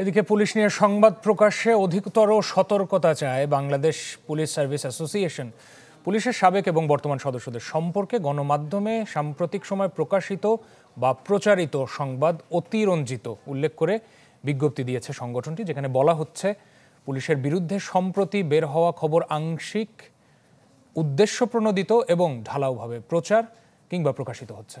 এদিকে পুলিশ নিয়ে সংবাদ প্রকাশে অধিকতর সতর্কতা চায় বাংলাদেশ পুলিশ সার্ভিস অ্যাসোসিয়েশন পুলিশের সাবেক এবং বর্তমান সদস্যদের সম্পর্কে গণমাধ্যমে সাম্প্রতিক সময় প্রকাশিত বা প্রচারিত সংবাদ অতিরঞ্জিত উল্লেখ করে বিজ্ঞপ্তি দিয়েছে সংগঠনটি যেখানে বলা হচ্ছে পুলিশের বিরুদ্ধে সম্প্রতি বের হওয়া খবর আংশিক উদ্দেশ্যপ্রণোদিত এবং ঢালাওভাবে প্রচার কিংবা প্রকাশিত হচ্ছে